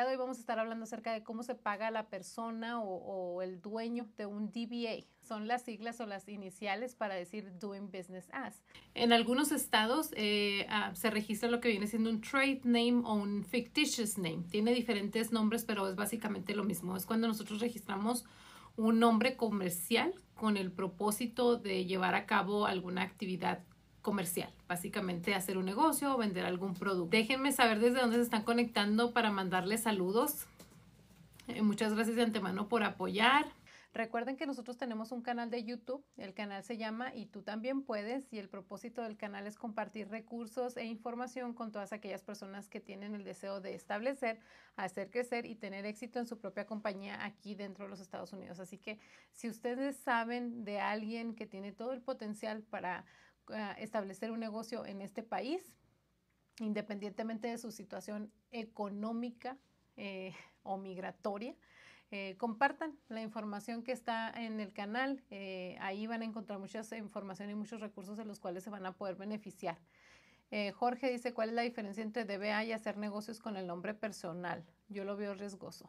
hoy vamos a estar hablando acerca de cómo se paga la persona o, el dueño de un DBA. Son las siglas o las iniciales para decir Doing Business As. En algunos estados eh, ah, se registra lo que viene siendo un trade name o un fictitious name. Tiene diferentes nombres, pero es básicamente lo mismo. Es cuando nosotros registramos un nombre comercial con el propósito de llevar a cabo alguna actividad comercial, básicamente hacer un negocio o vender algún producto. Déjenme saber desde dónde se están conectando para mandarles saludos. Eh, muchas gracias de antemano por apoyar. Recuerden que nosotros tenemos un canal de YouTube, el canal se llama Y tú también puedes y el propósito del canal es compartir recursos e información con todas aquellas personas que tienen el deseo de establecer, hacer crecer y tener éxito en su propia compañía aquí dentro de los Estados Unidos. Así que si ustedes saben de alguien que tiene todo el potencial para Ah, establecer un negocio en este país, independientemente de su situación económica eh, o migratoria. Eh, compartan la información que está en el canal. Eh, ahí van a encontrar mucha información y muchos recursos de los cuales se van a poder beneficiar. Jorge dice, ¿cuál es la diferencia entre DBA y hacer negocios con el nombre personal? Yo lo veo riesgoso.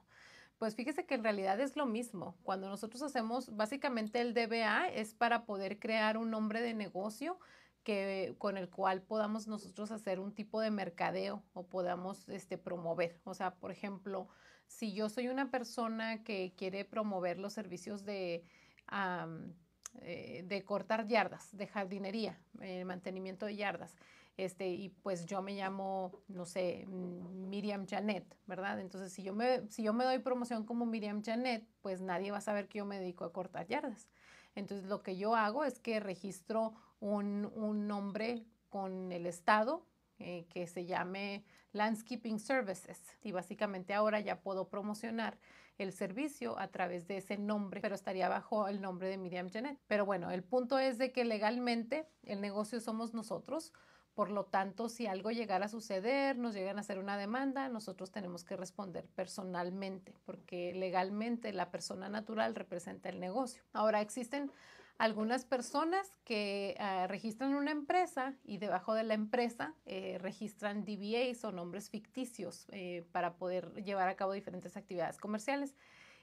Pues fíjese que en realidad es lo mismo. Cuando nosotros hacemos, básicamente el DBA es para poder crear un nombre de negocio que, con el cual podamos nosotros hacer un tipo de mercadeo o podamos este, promover. O sea, por ejemplo, si yo soy una persona que quiere promover los servicios de, eh, de cortar yardas, de jardinería, eh, mantenimiento de yardas, este, y pues yo me llamo, no sé, mm, Miriam Janet, ¿verdad? Entonces, si yo me, doy promoción como Miriam Janet, pues nadie va a saber que yo me dedico a cortar yardas. Entonces, lo que yo hago es que registro un, nombre con el Estado eh, que se llame Landscaping Services. Y básicamente ahora ya puedo promocionar el servicio a través de ese nombre, pero estaría bajo el nombre de Miriam Janet. Pero bueno, el punto es de que legalmente el negocio somos nosotros por lo tanto, si algo llegara a suceder, nos llegan a hacer una demanda, nosotros tenemos que responder personalmente, porque legalmente la persona natural representa el negocio. Ahora, existen algunas personas que ah, registran una empresa y debajo de la empresa eh, registran DBAs o nombres ficticios eh, para poder llevar a cabo diferentes actividades comerciales.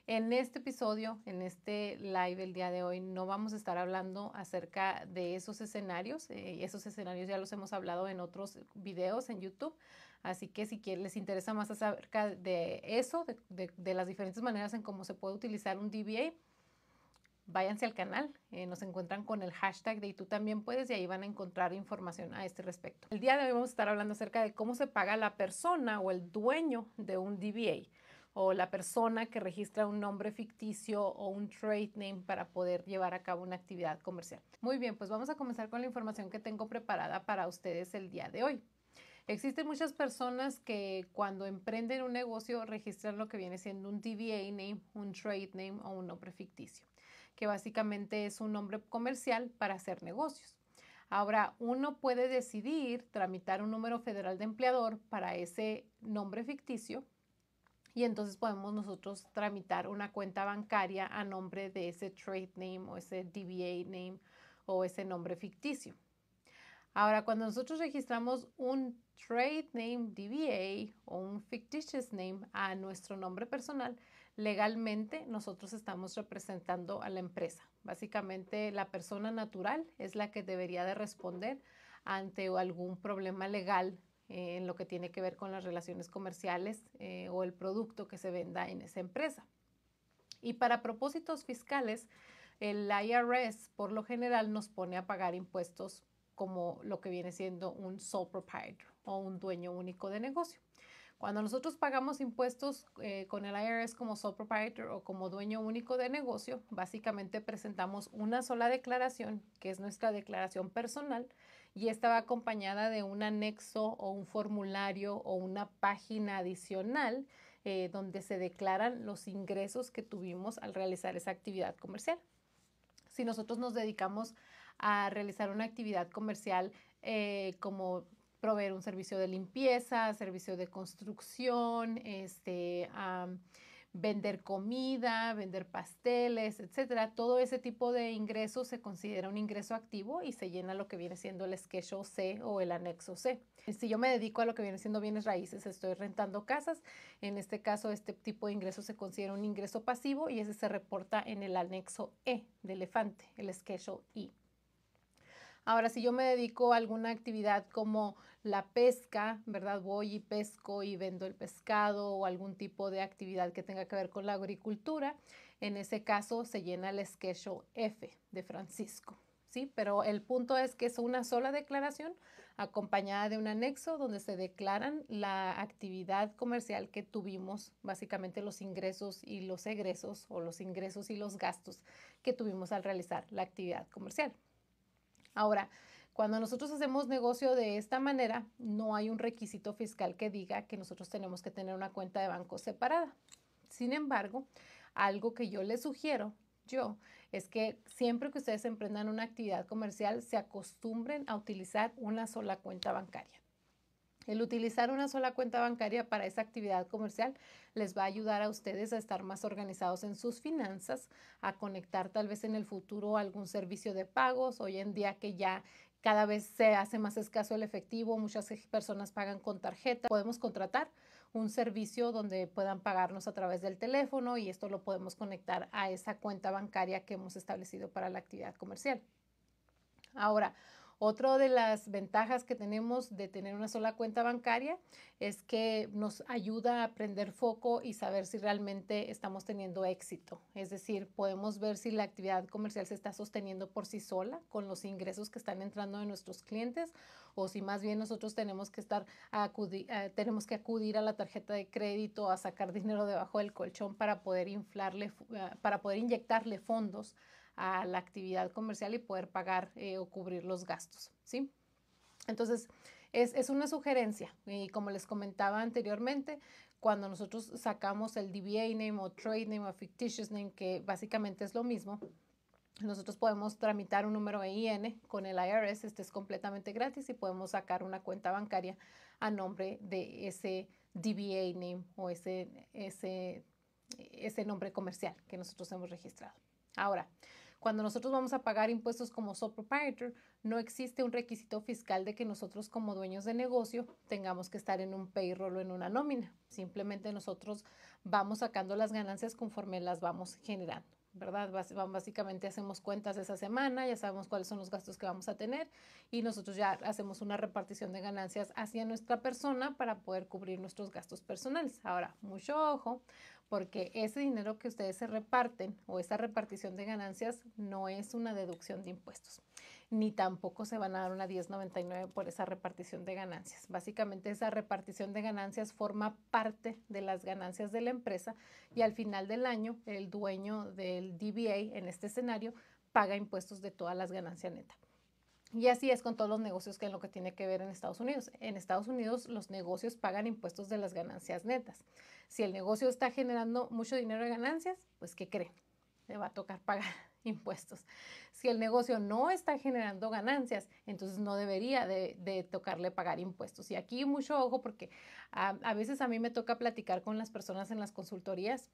En este episodio, en este live el día de hoy, no vamos a estar hablando acerca de esos escenarios. Eh, esos escenarios ya los hemos hablado en otros videos en YouTube. Así que si les interesa más acerca de eso, de, las diferentes maneras en cómo se puede utilizar un DBA, váyanse al canal, eh, nos encuentran con el hashtag de y tú también puedes y ahí van a encontrar información a este respecto. El día de hoy vamos a estar hablando acerca de cómo se paga la persona o el dueño de un DBA o la persona que registra un nombre ficticio o un trade name para poder llevar a cabo una actividad comercial. Muy bien, pues vamos a comenzar con la información que tengo preparada para ustedes el día de hoy. Existen muchas personas que cuando emprenden un negocio registran lo que viene siendo un DBA name, un trade name o un nombre ficticio, que básicamente es un nombre comercial para hacer negocios. Ahora, uno puede decidir tramitar un número federal de empleador para ese nombre ficticio y entonces podemos nosotros tramitar una cuenta bancaria a nombre de ese trade name o ese DBA name o ese nombre ficticio. Ahora, cuando nosotros registramos un trade name DBA o un fictitious name a nuestro nombre personal, legalmente nosotros estamos representando a la empresa. Básicamente, la persona natural es la que debería de responder ante algún problema legal eh, en lo que tiene que ver con las relaciones comerciales eh, o el producto que se venda en esa empresa. Y para propósitos fiscales, el IRS por lo general nos pone a pagar impuestos como lo que viene siendo un sole proprietor o un dueño único de negocio. Cuando nosotros pagamos impuestos eh, con el IRS como sole proprietor o como dueño único de negocio, básicamente presentamos una sola declaración, que es nuestra declaración personal, y esta va acompañada de un anexo o un formulario o una página adicional eh, donde se declaran los ingresos que tuvimos al realizar esa actividad comercial. Si nosotros nos dedicamos a realizar una actividad comercial eh, como proveer un servicio de limpieza, servicio de construcción, este, vender comida, vender pasteles, etcétera. Todo ese tipo de ingresos se considera un ingreso activo y se llena lo que viene siendo el schedule C o el anexo C. Si yo me dedico a lo que viene siendo bienes raíces, estoy rentando casas. En este caso, este tipo de ingresos se considera un ingreso pasivo y ese se reporta en el anexo E de elefante, el schedule I. Ahora, si yo me dedico a alguna actividad como la pesca, ¿verdad? Voy y pesco y vendo el pescado o algún tipo de actividad que tenga que ver con la agricultura, en ese caso se llena el esquecho F de Francisco. ¿Sí? Pero el punto es que es una sola declaración acompañada de un anexo donde se declaran la actividad comercial que tuvimos, básicamente los ingresos y los egresos o los ingresos y los gastos que tuvimos al realizar la actividad comercial. Ahora, cuando nosotros hacemos negocio de esta manera, no hay un requisito fiscal que diga que nosotros tenemos que tener una cuenta de banco separada. Sin embargo, algo que yo les sugiero yo es que siempre que ustedes emprendan una actividad comercial, se acostumbren a utilizar una sola cuenta bancaria. El utilizar una sola cuenta bancaria para esa actividad comercial les va a ayudar a ustedes a estar más organizados en sus finanzas, a conectar tal vez en el futuro algún servicio de pagos, hoy en día que ya cada vez se hace más escaso el efectivo, muchas personas pagan con tarjeta, podemos contratar un servicio donde puedan pagarnos a través del teléfono y esto lo podemos conectar a esa cuenta bancaria que hemos establecido para la actividad comercial. Ahora, otra de las ventajas que tenemos de tener una sola cuenta bancaria es que nos ayuda a prender foco y saber si realmente estamos teniendo éxito. Es decir, podemos ver si la actividad comercial se está sosteniendo por sí sola con los ingresos que están entrando de nuestros clientes o si más bien nosotros tenemos que estar acudir, eh, tenemos que acudir a la tarjeta de crédito a sacar dinero debajo del colchón para poder inflarle, eh, para poder inyectarle fondos a la actividad comercial y poder pagar eh, o cubrir los gastos, ¿sí? Entonces, es, una sugerencia y como les comentaba anteriormente, cuando nosotros sacamos el DBA name o trade name o fictitious name, que básicamente es lo mismo, nosotros podemos tramitar un número EIN con el IRS, este es completamente gratis y podemos sacar una cuenta bancaria a nombre de ese DBA name o ese, ese, ese nombre comercial que nosotros hemos registrado. Ahora, cuando nosotros vamos a pagar impuestos como sole proprietor, no existe un requisito fiscal de que nosotros como dueños de negocio tengamos que estar en un payroll o en una nómina. Simplemente nosotros vamos sacando las ganancias conforme las vamos generando. ¿verdad? Básicamente hacemos cuentas esa semana, ya sabemos cuáles son los gastos que vamos a tener y nosotros ya hacemos una repartición de ganancias hacia nuestra persona para poder cubrir nuestros gastos personales. Ahora, mucho ojo, porque ese dinero que ustedes se reparten o esa repartición de ganancias no es una deducción de impuestos, ni tampoco se van a dar una 1099 por esa repartición de ganancias. Básicamente esa repartición de ganancias forma parte de las ganancias de la empresa y al final del año el dueño del DBA en este escenario paga impuestos de todas las ganancias netas. Y así es con todos los negocios que es lo que tiene que ver en Estados Unidos. En Estados Unidos los negocios pagan impuestos de las ganancias netas. Si el negocio está generando mucho dinero de ganancias, pues ¿qué cree? Le va a tocar pagar impuestos. Si el negocio no está generando ganancias, entonces no debería de, tocarle pagar impuestos. Y aquí mucho ojo porque ah, a veces a mí me toca platicar con las personas en las consultorías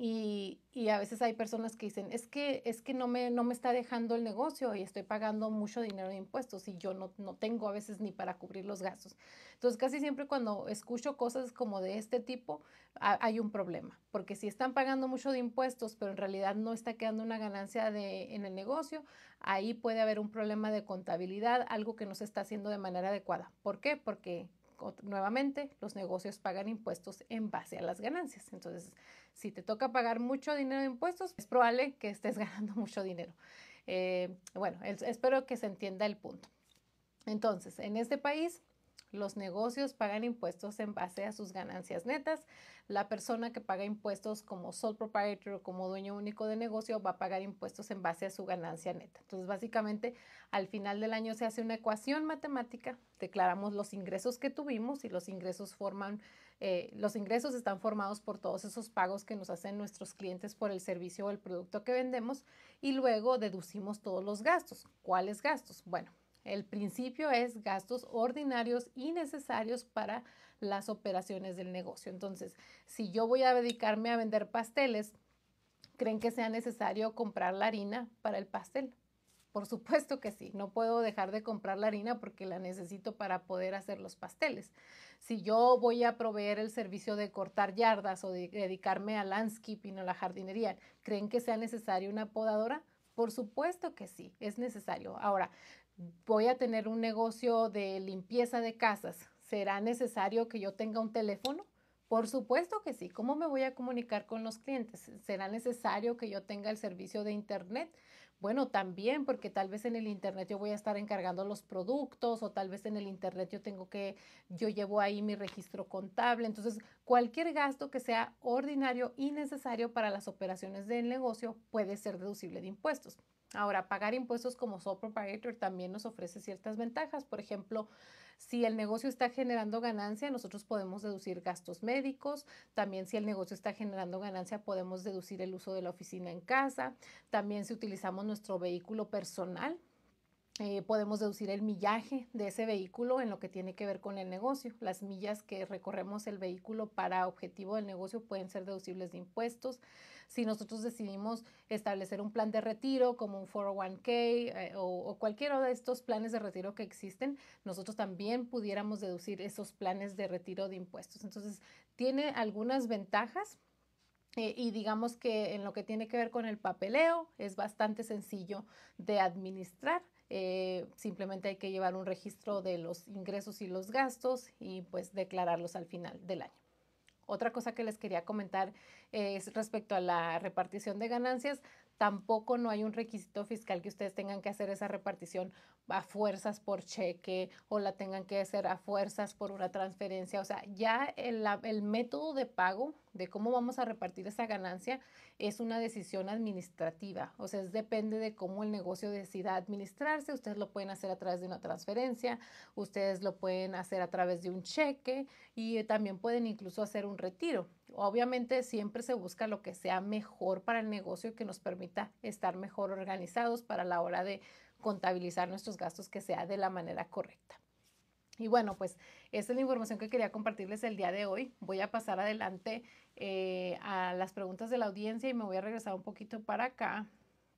y, y, a veces hay personas que dicen, es que, es que no, me, no me está dejando el negocio y estoy pagando mucho dinero de impuestos y yo no, no tengo a veces ni para cubrir los gastos. Entonces, casi siempre cuando escucho cosas como de este tipo, hay un problema, porque si están pagando mucho de impuestos, pero en realidad no está quedando una ganancia de, en el negocio, ahí puede haber un problema de contabilidad, algo que no se está haciendo de manera adecuada. ¿Por qué? Porque nuevamente, los negocios pagan impuestos en base a las ganancias. Entonces, si te toca pagar mucho dinero de impuestos, es probable que estés ganando mucho dinero. Eh, bueno, espero que se entienda el punto. Entonces, en este país los negocios pagan impuestos en base a sus ganancias netas. La persona que paga impuestos como sole proprietor o como dueño único de negocio va a pagar impuestos en base a su ganancia neta. Entonces, básicamente, al final del año se hace una ecuación matemática, declaramos los ingresos que tuvimos y los ingresos forman, eh, los ingresos están formados por todos esos pagos que nos hacen nuestros clientes por el servicio o el producto que vendemos y luego deducimos todos los gastos. ¿Cuáles gastos? Bueno, el principio es gastos ordinarios y necesarios para las operaciones del negocio. Entonces, si yo voy a dedicarme a vender pasteles, ¿creen que sea necesario comprar la harina para el pastel? Por supuesto que sí, no puedo dejar de comprar la harina porque la necesito para poder hacer los pasteles. Si yo voy a proveer el servicio de cortar yardas o de dedicarme a landscaping o la jardinería, ¿creen que sea necesario una podadora? Por supuesto que sí, es necesario. Ahora, voy a tener un negocio de limpieza de casas. ¿Será necesario que yo tenga un teléfono? Por supuesto que sí. ¿Cómo me voy a comunicar con los clientes? ¿Será necesario que yo tenga el servicio de Internet? Bueno, también, porque tal vez en el Internet yo voy a estar encargando los productos o tal vez en el Internet yo tengo que, yo llevo ahí mi registro contable. Entonces, cualquier gasto que sea ordinario y necesario para las operaciones del negocio puede ser deducible de impuestos. Ahora, pagar impuestos como sole proprietor también nos ofrece ciertas ventajas. Por ejemplo, si el negocio está generando ganancia, nosotros podemos deducir gastos médicos. También si el negocio está generando ganancia, podemos deducir el uso de la oficina en casa. También si utilizamos nuestro vehículo personal, eh, podemos deducir el millaje de ese vehículo en lo que tiene que ver con el negocio. Las millas que recorremos el vehículo para objetivo del negocio pueden ser deducibles de impuestos. Si nosotros decidimos establecer un plan de retiro como un 401k eh, o, o cualquiera de estos planes de retiro que existen, nosotros también pudiéramos deducir esos planes de retiro de impuestos. Entonces, tiene algunas ventajas, eh, y digamos que en lo que tiene que ver con el papeleo es bastante sencillo de administrar eh, simplemente hay que llevar un registro de los ingresos y los gastos y pues declararlos al final del año. Otra cosa que les quería comentar respecto a la repartición de ganancias, tampoco no hay un requisito fiscal que ustedes tengan que hacer esa repartición a fuerzas por cheque o la tengan que hacer a fuerzas por una transferencia. O sea, ya el, método de pago de cómo vamos a repartir esa ganancia es una decisión administrativa. O sea, depende de cómo el negocio decida administrarse. Ustedes lo pueden hacer a través de una transferencia, ustedes lo pueden hacer a través de un cheque y eh, también pueden incluso hacer un retiro. Obviamente siempre se busca lo que sea mejor para el negocio que nos permita estar mejor organizados para la hora de contabilizar nuestros gastos que sea de la manera correcta. Y bueno, pues esta es la información que quería compartirles el día de hoy. Voy a pasar adelante eh, a las preguntas de la audiencia y me voy a regresar un poquito para acá.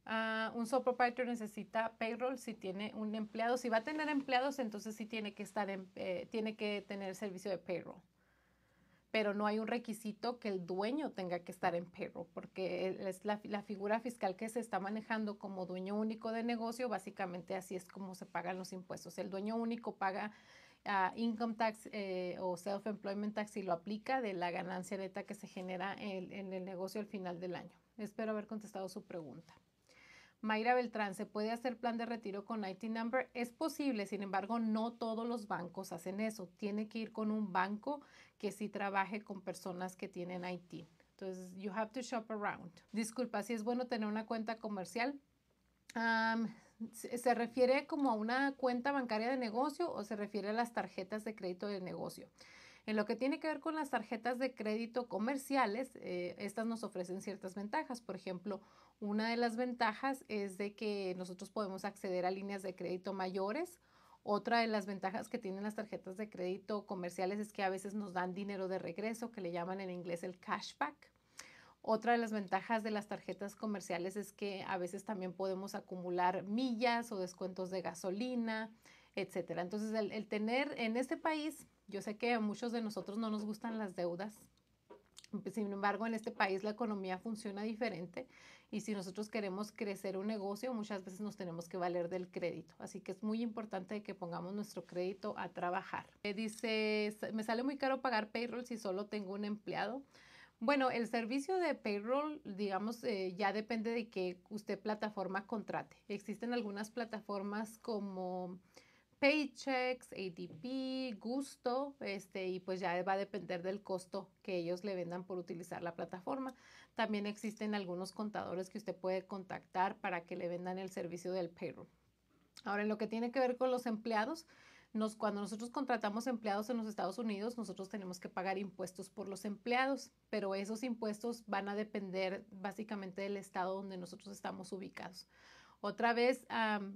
Ah, un sole proprietor necesita payroll si tiene un empleado. Si va a tener empleados, entonces sí tiene que estar en, eh, tiene que tener servicio de payroll pero no hay un requisito que el dueño tenga que estar en payroll, porque e, es la, figura fiscal que se está manejando como dueño único de negocio, básicamente así es como se pagan los impuestos. El dueño único paga ah, income tax eh, o self-employment tax y lo aplica de la ganancia neta que se genera en el negocio al final del año. Espero haber contestado su pregunta. Mayra Beltrán, ¿se puede hacer plan de retiro con IT Number? Es posible, sin embargo, no todos los bancos hacen eso. Tiene que ir con un banco que sí trabaje con personas que tienen IT. Entonces, you have to shop around. Disculpa, si es bueno tener una cuenta comercial. ¿Se refiere como a una cuenta bancaria de negocio o se refiere a las tarjetas de crédito de negocio? En lo que tiene que ver con las tarjetas de crédito comerciales, eh, estas nos ofrecen ciertas ventajas. Por ejemplo, una de las ventajas es de que nosotros podemos acceder a líneas de crédito mayores. Otra de las ventajas que tienen las tarjetas de crédito comerciales es que a veces nos dan dinero de regreso, que le llaman en inglés el cashback. Otra de las ventajas de las tarjetas comerciales es que a veces también podemos acumular millas o descuentos de gasolina, etc. Entonces, el tener en este país, yo sé que a muchos de nosotros no nos gustan las deudas, sin embargo, en este país la economía funciona diferente y si nosotros queremos crecer un negocio, muchas veces nos tenemos que valer del crédito. Así que es muy importante que pongamos nuestro crédito a trabajar. Me dice, me sale muy caro pagar payroll si solo tengo un empleado. Bueno, el servicio de payroll, digamos, eh, ya depende de que usted plataforma contrate. Existen algunas plataformas como... Paychecks, ADP, Gusto, este, y pues ya va a depender del costo que ellos le vendan por utilizar la plataforma. También existen algunos contadores que usted puede contactar para que le vendan el servicio del payroll. Ahora, en lo que tiene que ver con los empleados, cuando nosotros contratamos empleados en los Estados Unidos, nosotros tenemos que pagar impuestos por los empleados, pero esos impuestos van a depender básicamente del estado donde nosotros estamos ubicados. Otra vez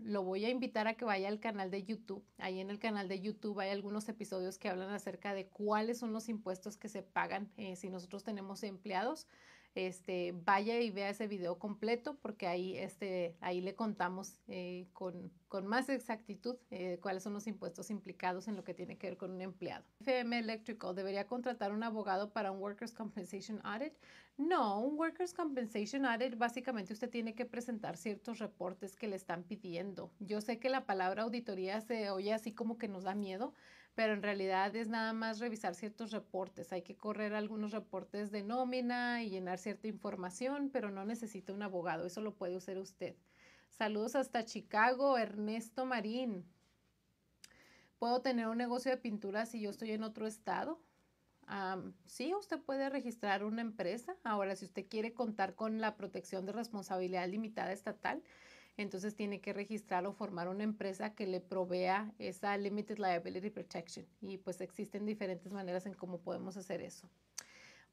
lo voy a invitar a que vaya al canal de YouTube. Ahí en el canal de YouTube hay algunos episodios que hablan acerca de cuáles son los impuestos que se pagan eh, si nosotros tenemos empleados. Este, vaya y vea ese video completo porque ahí, este, ahí le contamos eh, con, con, más exactitud eh, cuáles son los impuestos implicados en lo que tiene que ver con un empleado. FM Electrical debería contratar un abogado para un Workers' Compensation Audit. No, un Workers' Compensation Audit básicamente usted tiene que presentar ciertos reportes que le están pidiendo. Yo sé que la palabra auditoría se oye así como que nos da miedo, pero en realidad es nada más revisar ciertos reportes. Hay que correr algunos reportes de nómina y llenar cierta información, pero no necesita un abogado, eso lo puede hacer usted. Saludos hasta Chicago, Ernesto Marín. ¿Puedo tener un negocio de pintura si yo estoy en otro estado? Um, sí, usted puede registrar una empresa. Ahora, si usted quiere contar con la protección de responsabilidad limitada estatal, entonces tiene que registrar o formar una empresa que le provea esa Limited Liability Protection. Y pues existen diferentes maneras en cómo podemos hacer eso.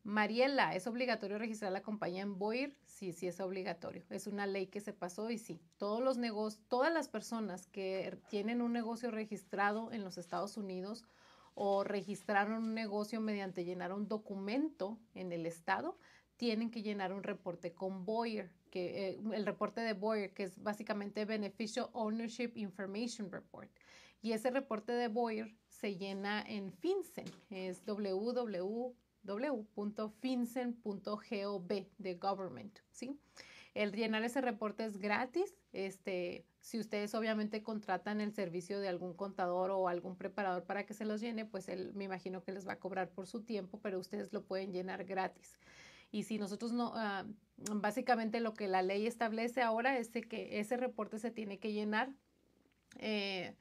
Mariela, ¿es obligatorio registrar la compañía en BOIR? Sí, sí es obligatorio. Es una ley que se pasó y sí. Todos los negocios, todas las personas que tienen un negocio registrado en los Estados Unidos o registraron un negocio mediante llenar un documento en el estado, tienen que llenar un reporte con Boyer, que eh, el reporte de Boyer, que es básicamente Beneficial Ownership Information Report. Y ese reporte de Boyer se llena en FinCEN, es www.fincen.gov de government, ¿sí? El llenar ese reporte es gratis. Este, si ustedes obviamente contratan el servicio de algún contador o algún preparador para que se los llene, pues él me imagino que les va a cobrar por su tiempo, pero ustedes lo pueden llenar gratis. Y si nosotros no, ah, básicamente lo que la ley establece ahora es que ese reporte se tiene que llenar. Eh,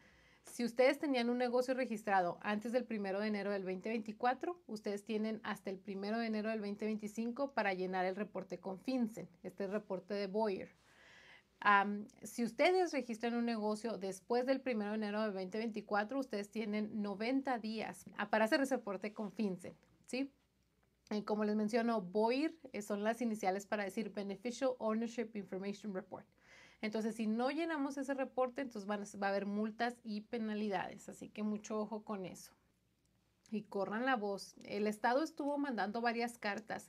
si ustedes tenían un negocio registrado antes del 1 de enero del 2024, ustedes tienen hasta el 1 de enero del 2025 para llenar el reporte con FinCEN, este reporte de Boyer. si ustedes registran un negocio después del 1 de enero del 2024, ustedes tienen 90 días para hacer ese reporte con FinCEN, ¿sí? como les menciono, BOIR eh, son las iniciales para decir Beneficial Ownership Information Report. Entonces, si no llenamos ese reporte, entonces van, va a haber multas y penalidades. Así que mucho ojo con eso. Y corran la voz. El Estado estuvo mandando varias cartas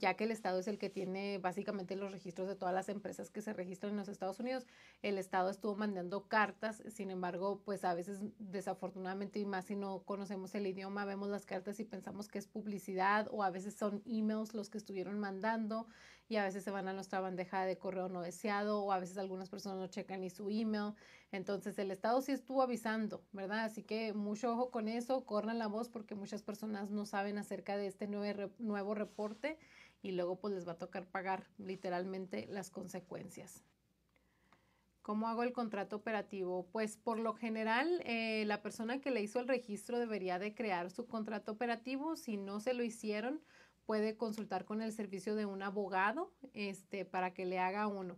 ya que el Estado es el que tiene básicamente los registros de todas las empresas que se registran en los Estados Unidos, el Estado estuvo mandando cartas, sin embargo, pues a veces desafortunadamente y más si no conocemos el idioma, vemos las cartas y pensamos que es publicidad o a veces son emails los que estuvieron mandando y a veces se van a nuestra bandeja de correo no deseado o a veces algunas personas no checan ni su email. Entonces el Estado sí estuvo avisando, ¿verdad? Así que mucho ojo con eso, corran la voz porque muchas personas no saben acerca de este nuevo, reporte y luego pues les va a tocar pagar literalmente las consecuencias. ¿Cómo hago el contrato operativo? Pues por lo general, eh, la persona que le hizo el registro debería de crear su contrato operativo. Si no se lo hicieron, puede consultar con el servicio de un abogado este, para que le haga uno.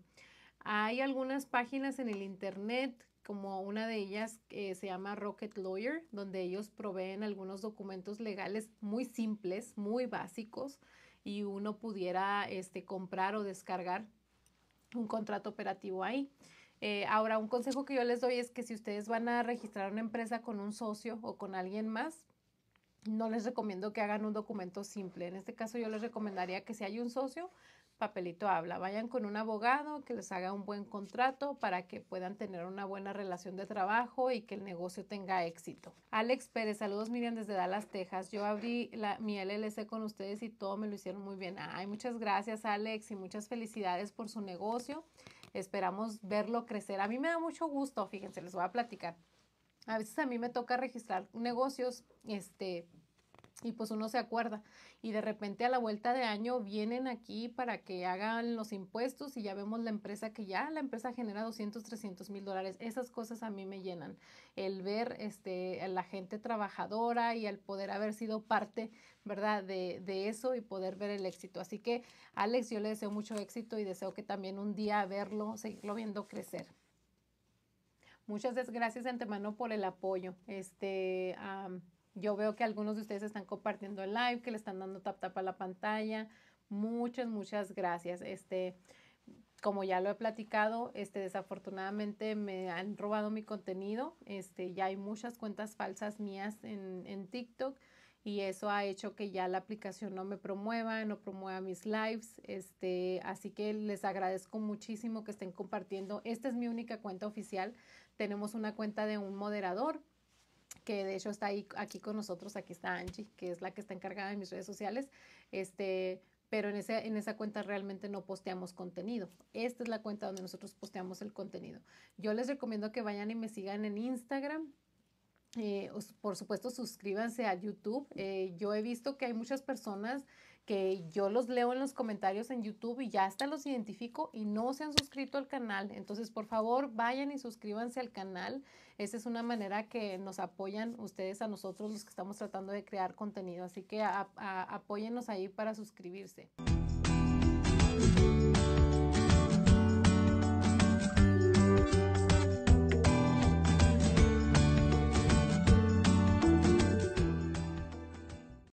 Hay algunas páginas en el Internet, como una de ellas que eh, se llama Rocket Lawyer, donde ellos proveen algunos documentos legales muy simples, muy básicos, y uno pudiera este, comprar o descargar un contrato operativo ahí. Eh, ahora, un consejo que yo les doy es que si ustedes van a registrar una empresa con un socio o con alguien más, no les recomiendo que hagan un documento simple. En este caso yo les recomendaría que si hay un socio, papelito habla. Vayan con un abogado que les haga un buen contrato para que puedan tener una buena relación de trabajo y que el negocio tenga éxito. Alex Pérez, saludos Miriam desde Dallas, Texas. Yo abrí la, mi LLC con ustedes y todo me lo hicieron muy bien. Ay, muchas gracias Alex y muchas felicidades por su negocio. Esperamos verlo crecer. A mí me da mucho gusto, fíjense, les voy a platicar. A veces a mí me toca registrar negocios, este, y pues uno se acuerda. Y de repente a la vuelta de año vienen aquí para que hagan los impuestos y ya vemos la empresa que ya la empresa genera 200, 300 mil dólares. Esas cosas a mí me llenan. El ver este, a la gente trabajadora y el poder haber sido parte, ¿verdad? De, de eso y poder ver el éxito. Así que Alex, yo le deseo mucho éxito y deseo que también un día verlo, seguirlo viendo crecer. Muchas gracias de antemano por el apoyo. Este, yo veo que algunos de ustedes están compartiendo el live, que le están dando tap tap a la pantalla. Muchas, muchas gracias. Este, como ya lo he platicado, este, desafortunadamente me han robado mi contenido. Este, ya hay muchas cuentas falsas mías en, en TikTok y eso ha hecho que ya la aplicación no me promueva, no promueva mis lives. Este, así que les agradezco muchísimo que estén compartiendo. Esta es mi única cuenta oficial tenemos una cuenta de un moderador que de hecho está ahí aquí con nosotros, aquí está Angie, que es la que está encargada de mis redes sociales. Este, pero en, ese, en esa cuenta realmente no posteamos contenido. Esta es la cuenta donde nosotros posteamos el contenido. Yo les recomiendo que vayan y me sigan en Instagram. Eh, por supuesto, suscríbanse a YouTube. Eh, yo he visto que hay muchas personas que yo los leo en los comentarios en YouTube y ya hasta los identifico y no se han suscrito al canal. Entonces, por favor, vayan y suscríbanse al canal. Esa es una manera que nos apoyan ustedes a nosotros los que estamos tratando de crear contenido. Así que apóyenos apóyennos ahí para suscribirse.